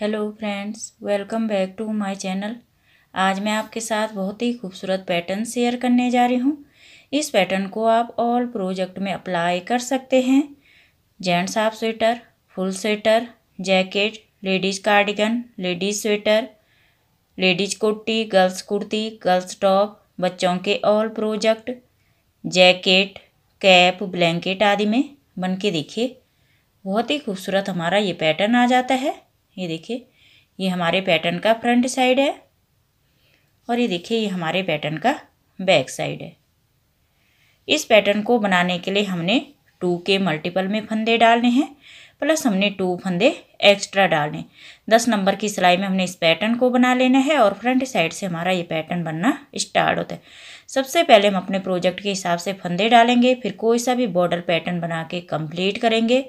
hello friends welcome back to my channel आज मैं आपके साथ बहुत ही खूबसूरत पैटर्न शेयर करने जा रही हूँ इस पैटर्न को आप ऑल प्रोजेक्ट में अप्लाई कर सकते हैं gents half sweater full sweater jacket ladies cardigan ladies sweater ladies kurti girls kurti girls top बच्चों के all project jacket cap blanket आदि में बन के देखिए बहुत ही खूबसूरत हमारा ये पैटर्न आ जाता है ये देखिए ये हमारे पैटर्न का फ्रंट साइड है और ये देखिए ये हमारे पैटर्न का बैक साइड है इस पैटर्न को बनाने के लिए हमने टू के मल्टीपल में फंदे डालने हैं प्लस हमने टू फंदे एक्स्ट्रा डालने दस नंबर की सिलाई में हमने इस पैटर्न को बना लेना है और फ्रंट साइड से हमारा ये पैटर्न बनना स्टार्ट होता है सबसे पहले हम अपने प्रोजेक्ट के हिसाब से फंदे डालेंगे फिर कोई सा भी बॉर्डर पैटर्न बना के कंप्लीट करेंगे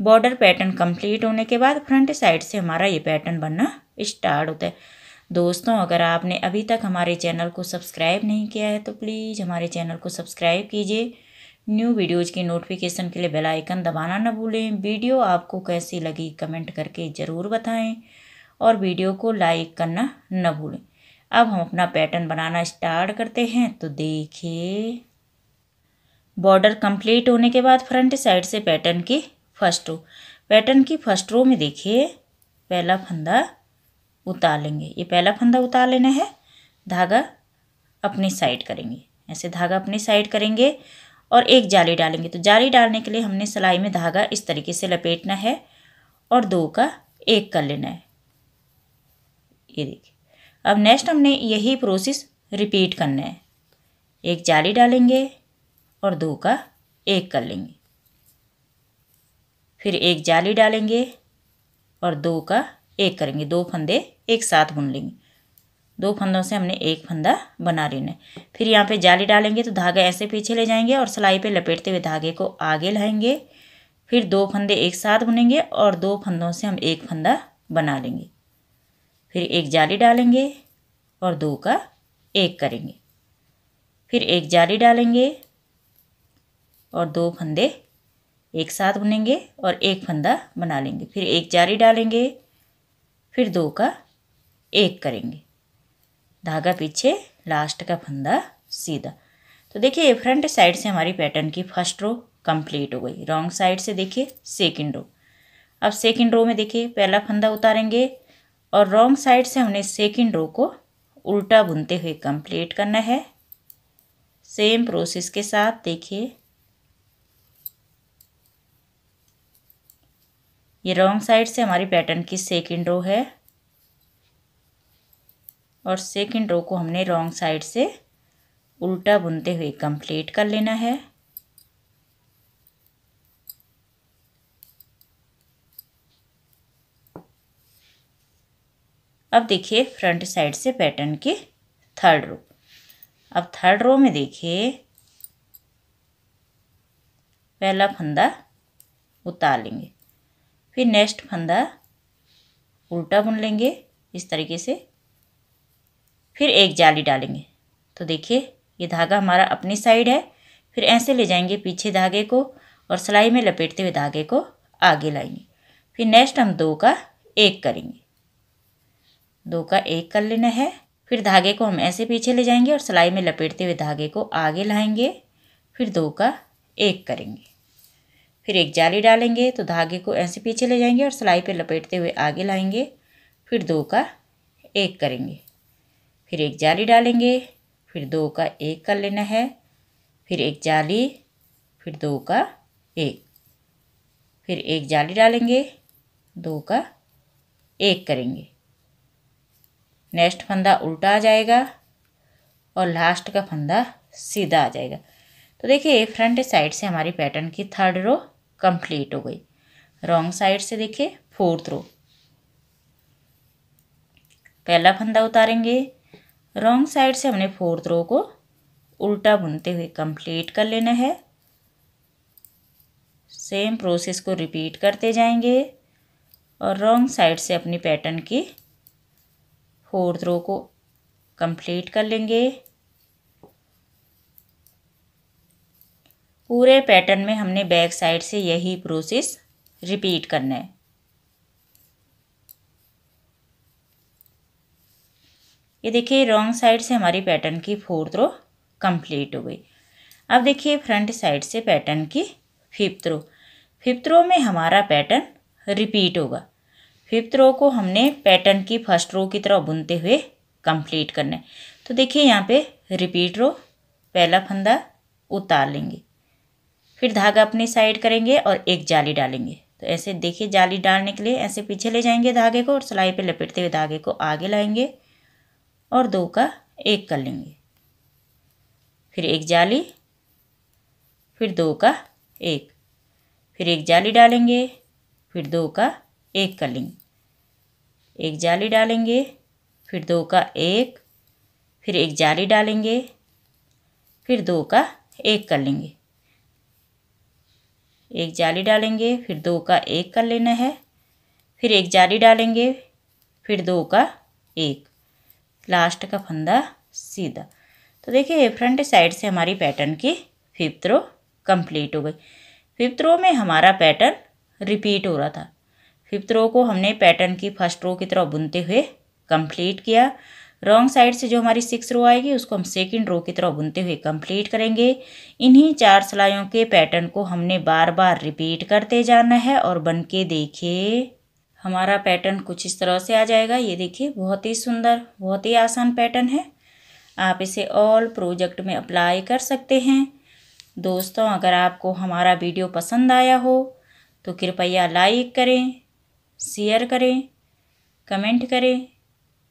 बॉर्डर पैटर्न कंप्लीट होने के बाद फ्रंट साइड से हमारा ये पैटर्न बनना स्टार्ट होता है दोस्तों अगर आपने अभी तक हमारे चैनल को सब्सक्राइब नहीं किया है तो प्लीज़ हमारे चैनल को सब्सक्राइब कीजिए न्यू वीडियोज़ की नोटिफिकेशन के लिए बेल आइकन दबाना ना भूलें वीडियो आपको कैसी लगी कमेंट करके ज़रूर बताएं और वीडियो को लाइक करना न भूलें अब हम अपना पैटर्न बनाना स्टार्ट करते हैं तो देखिए बॉर्डर कंप्लीट होने के बाद फ्रंट साइड से पैटर्न की फर्स्ट रो पैटर्न की फर्स्ट रो में देखिए पहला फंदा उतार लेंगे ये पहला फंदा उतार लेना है धागा अपनी साइड करेंगे ऐसे धागा अपनी साइड करेंगे और एक जाली डालेंगे तो जाली डालने के लिए हमने सिलाई में धागा इस तरीके से लपेटना है और दो का एक कर लेना है ये देखिए अब नेक्स्ट हमने यही प्रोसेस रिपीट करना है एक जाली डालेंगे और दो का एक कर लेंगे फिर एक जाली डालेंगे और दो का एक करेंगे दो फंदे एक साथ बुन लेंगे दो फंदों से हमने एक फंदा बना लेना है फिर यहाँ पे जाली डालेंगे तो धागा ऐसे पीछे ले जाएंगे और सिलाई पे लपेटते हुए धागे को आगे लाएंगे फिर दो फंदे एक साथ बुनेंगे और दो फंदों से हम एक फंदा बना लेंगे फिर एक जाली डालेंगे और दो का एक करेंगे फिर एक जाली डालेंगे और दो फंदे एक साथ बुनेंगे और एक फंदा बना लेंगे फिर एक जारी डालेंगे फिर दो का एक करेंगे धागा पीछे लास्ट का फंदा सीधा तो देखिए फ्रंट साइड से हमारी पैटर्न की फर्स्ट रो कंप्लीट हो गई रॉन्ग साइड से देखिए सेकंड रो अब सेकंड रो में देखिए पहला फंदा उतारेंगे और रॉन्ग साइड से हमने सेकंड रो को उल्टा बुनते हुए कंप्लीट करना है सेम प्रोसेस के साथ देखिए ये रॉन्ग साइड से हमारी पैटर्न की सेकेंड रो है और सेकेंड रो को हमने रॉन्ग साइड से उल्टा बुनते हुए कंप्लीट कर लेना है अब देखिए फ्रंट साइड से पैटर्न के थर्ड रो अब थर्ड रो में देखिए पहला फंदा उतार लेंगे फिर नेक्स्ट फंदा उल्टा बुन लेंगे इस तरीके से फिर एक जाली डालेंगे तो देखिए ये धागा हमारा अपनी साइड है फिर ऐसे ले जाएंगे पीछे धागे को और सिलाई में लपेटते हुए धागे को आगे लाएंगे फिर नेक्स्ट हम दो का एक करेंगे दो का एक कर लेना है फिर धागे को हम ऐसे पीछे ले जाएंगे और सिलाई में लपेटते हुए धागे को आगे लाएंगे फिर दो का एक करेंगे फिर एक जाली डालेंगे तो धागे को ऐसे पीछे ले जाएंगे और सिलाई पर लपेटते हुए आगे लाएंगे फिर दो का एक करेंगे फिर एक जाली डालेंगे फिर दो का एक कर लेना है फिर एक जाली फिर दो का एक फिर एक जाली डालेंगे दो का एक करेंगे नेक्स्ट फंदा उल्टा आ जाएगा और लास्ट का फंदा सीधा आ जाएगा तो देखिए फ्रंट साइड से हमारी पैटर्न की थर्ड रो कंप्लीट हो गई रॉन्ग साइड से देखिए फोर्थ रो पहला फंदा उतारेंगे रॉन्ग साइड से हमने फोर्थ रो को उल्टा बुनते हुए कंप्लीट कर लेना है सेम प्रोसेस को रिपीट करते जाएंगे और रॉन्ग साइड से अपनी पैटर्न की फोर्थ रो को कंप्लीट कर लेंगे पूरे पैटर्न में हमने बैक साइड से यही प्रोसेस रिपीट करना है ये देखिए रॉन्ग साइड से हमारी पैटर्न की फोर्थ रो कंप्लीट हो गई अब देखिए फ्रंट साइड से पैटर्न की फिफ्थ रो फिफ्थ रो में हमारा पैटर्न रिपीट होगा फिफ्थ रो को हमने पैटर्न की फर्स्ट रो की तरह बुनते हुए कंप्लीट करना है तो देखिए यहाँ पे रिपीट रो पहला फंदा उतार लेंगे फिर धागा अपनी साइड करेंगे और एक जाली डालेंगे तो ऐसे देखिए जाली डालने के लिए ऐसे पीछे ले जाएंगे धागे को और सिलाई पे लपेटते हुए धागे को आगे लाएंगे और दो का एक कर लेंगे फिर एक जाली फिर दो का एक फिर एक जाली डालेंगे फिर दो का एक कर लेंगे एक जाली डालेंगे फिर दो का एक फिर एक जाली डालेंगे फिर दो का एक कर लेंगे एक जाली डालेंगे फिर दो का एक कर लेना है फिर एक जाली डालेंगे फिर दो का एक लास्ट का फंदा सीधा तो देखिए फ्रंट साइड से हमारी पैटर्न की फिफ्थ रो कंप्लीट हो गई फिफ्थ रो में हमारा पैटर्न रिपीट हो रहा था फिफ्थ रो को हमने पैटर्न की फर्स्ट रो की तरह बुनते हुए कंप्लीट किया रॉन्ग साइड से जो हमारी सिक्स रो आएगी उसको हम सेकेंड रो की तरह बुनते हुए कंप्लीट करेंगे इन्हीं चार सिलाइयों के पैटर्न को हमने बार बार रिपीट करते जाना है और बन के देखिए हमारा पैटर्न कुछ इस तरह से आ जाएगा ये देखिए बहुत ही सुंदर बहुत ही आसान पैटर्न है आप इसे ऑल प्रोजेक्ट में अप्लाई कर सकते हैं दोस्तों अगर आपको हमारा वीडियो पसंद आया हो तो कृपया लाइक करें शेयर करें कमेंट करें